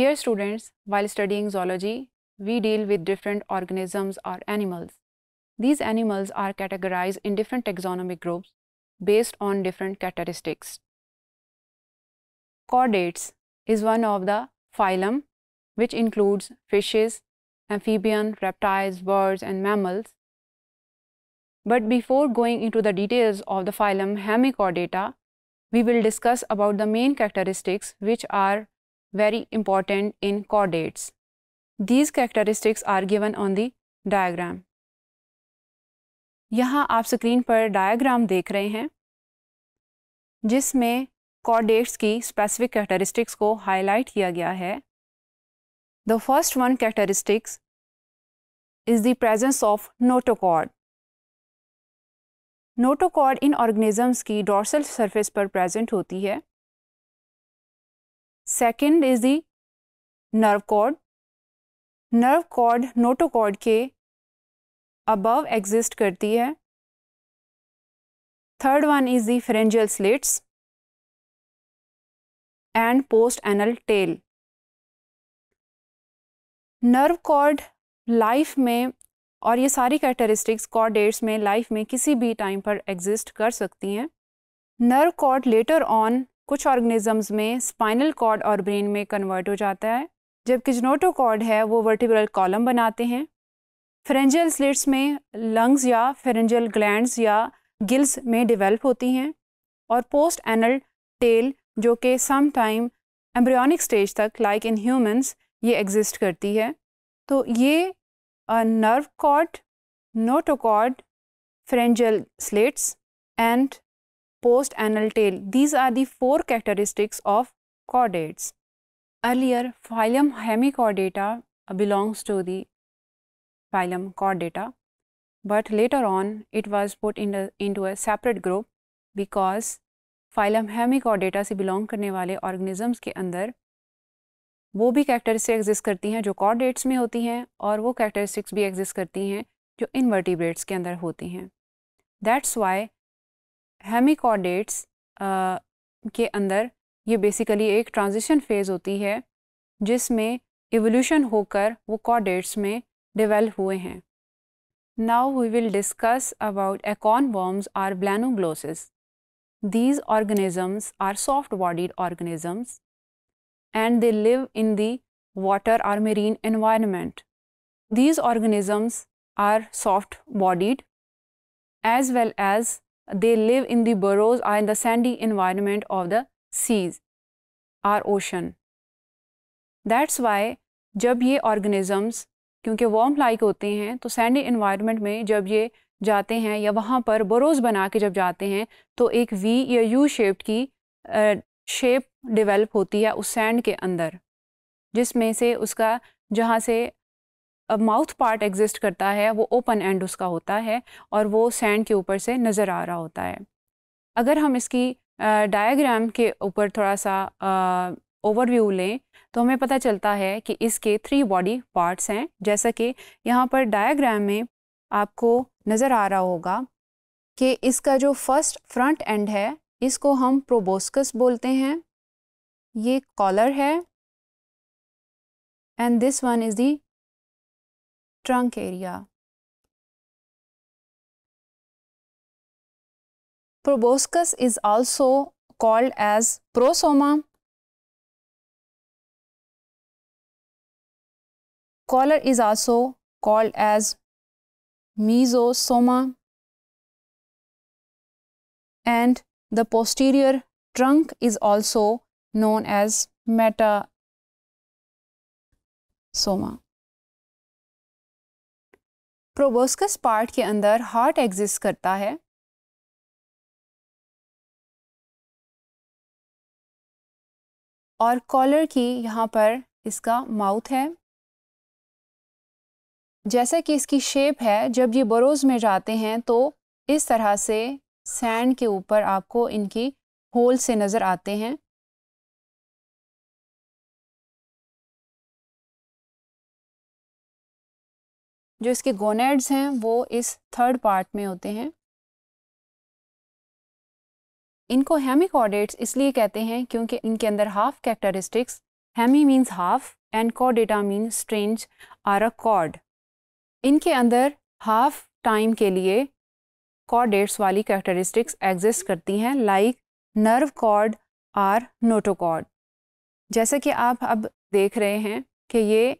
Dear students, while studying zoology, we deal with different organisms or animals. These animals are categorized in different taxonomic groups based on different characteristics. Chordates is one of the phylum which includes fishes, amphibian, reptiles, birds and mammals. But before going into the details of the phylum Hemichordata, we will discuss about the main characteristics which are very important in chordates. These characteristics are given on the diagram. यहाँ आप screen पर diagram देख रहे हैं जिसमें chordates की specific characteristics को highlight किया गया है the first one characteristics is the presence of notochord notochord in organisms की डॉर्सल सरफेस पर प्रेजेंट होती है second is the nerve cord nerve cord notochord के अबव एग्जिस्ट करती है third one is the pharyngeal slits and post anal tail nerve cord life में और ये सारी कैरेक्टरिस्टिक्स कॉर्डेट्स में लाइफ में किसी भी टाइम पर एग्जिस्ट कर सकती हैं नर्व कॉर्ड लेटर ऑन कुछ ऑर्गेनिजम्स में स्पाइनल कॉर्ड और ब्रेन में कन्वर्ट हो जाता है जबकि जनोटोकॉर्ड है वो वर्टिब्रल कॉलम बनाते हैं फ्रेंजल स्लिट्स में लंग्स या फ्रेंजल ग्लैंड्स या गिल्स में डिवेल्प होती हैं और पोस्ट एनल टेल जो कि सम टाइम एम्ब्रियनिक स्टेज तक लाइक इन ह्यूमन्स ये एग्जिस्ट करती है तो ये nerve cord notochord pharyngeal slits and post-anal tail. These are the four characteristics of chordates. Earlier, phylum hemichordata belongs to the phylum chordata, but later on it was put in a, into a separate group because phylum hemichordata se belong karne wale organisms ke andar वो भी characteristic exist करती हैं जो chordates में होती हैं और वो कैरेक्टरिस्टिक्स भी एग्जिस्ट करती हैं जो इनवर्टिब्रेट्स के अंदर होती हैं दैट्स वाई हेमिकॉडेट्स के अंदर ये बेसिकली एक ट्रांजिशन फेज़ होती है जिसमें इवोल्यूशन होकर वो कॉडेट्स में डिवेल्प हुए हैं now we will discuss about acorn worms or Balanoglossus these organisms are soft bodied organisms and they live in the water or marine environment these organisms are soft bodied as well as they live in the burrows or in the sandy environment of the seas or ocean. That's why जब ये organisms क्योंकि warm like होते हैं तो Sandy environment में जब ये जाते हैं या वहाँ पर बरोज बना के जब जाते हैं तो एक वी या यू शेप की शेप डिवेलप होती है उस सैंड के अंदर जिसमें से उसका जहाँ से माउथ पार्ट एग्जिस्ट करता है वो ओपन एंड उसका होता है और वो सैंड के ऊपर से नज़र आ रहा होता है अगर हम इसकी डायग्राम के ऊपर थोड़ा सा ओवरव्यू लें तो हमें पता चलता है कि इसके थ्री बॉडी पार्ट्स हैं जैसा कि यहाँ पर डायग्राम में आपको नज़र आ रहा होगा कि इसका जो फर्स्ट फ्रंट एंड है इसको हम प्रोबोस्कस बोलते हैं ये कॉलर है and this one is the trunk area. Proboscis is also called as prosoma. Collar is also called as mesosoma. And the posterior trunk is also known as metasoma. Proboscis part के अंदर heart exist करता है और collar की यहाँ पर इसका mouth है जैसा कि इसकी शेप है जब ये बरोज में जाते हैं तो इस तरह से सैंड के ऊपर आपको इनकी होल से नज़र आते हैं जो इसके गोनेड्स हैं वो इस थर्ड पार्ट में होते हैं इनको हेमिकॉडेट्स इसलिए कहते हैं क्योंकि इनके अंदर half characteristics hemi means half and कॉडेटा means string or a cord इनके अंदर हाफ टाइम के लिए कॉडेट्स वाली कैरेक्टरिस्टिक्स एग्जिस्ट करती हैं like nerve cord or notochord जैसे कि आप अब देख रहे हैं कि ये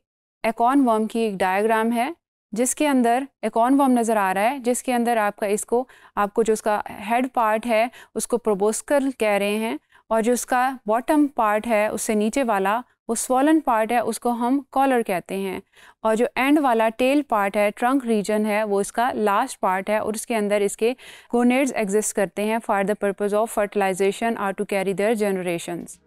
एकॉन वर्म की एक डायग्राम है जिसके अंदर एक ऑन नज़र आ रहा है जिसके अंदर आपका इसको आपको जो उसका हेड पार्ट है उसको प्रोबोस्कल कह रहे हैं और जो उसका बॉटम पार्ट है उससे नीचे वाला वो स्वॉलन पार्ट है उसको हम कॉलर कहते हैं और जो एंड वाला टेल पार्ट है ट्रंक रीजन है वो इसका लास्ट पार्ट है और उसके अंदर इसके गोनेड्स एग्जिस्ट करते हैं for the purpose of fertilisation or to carry their generations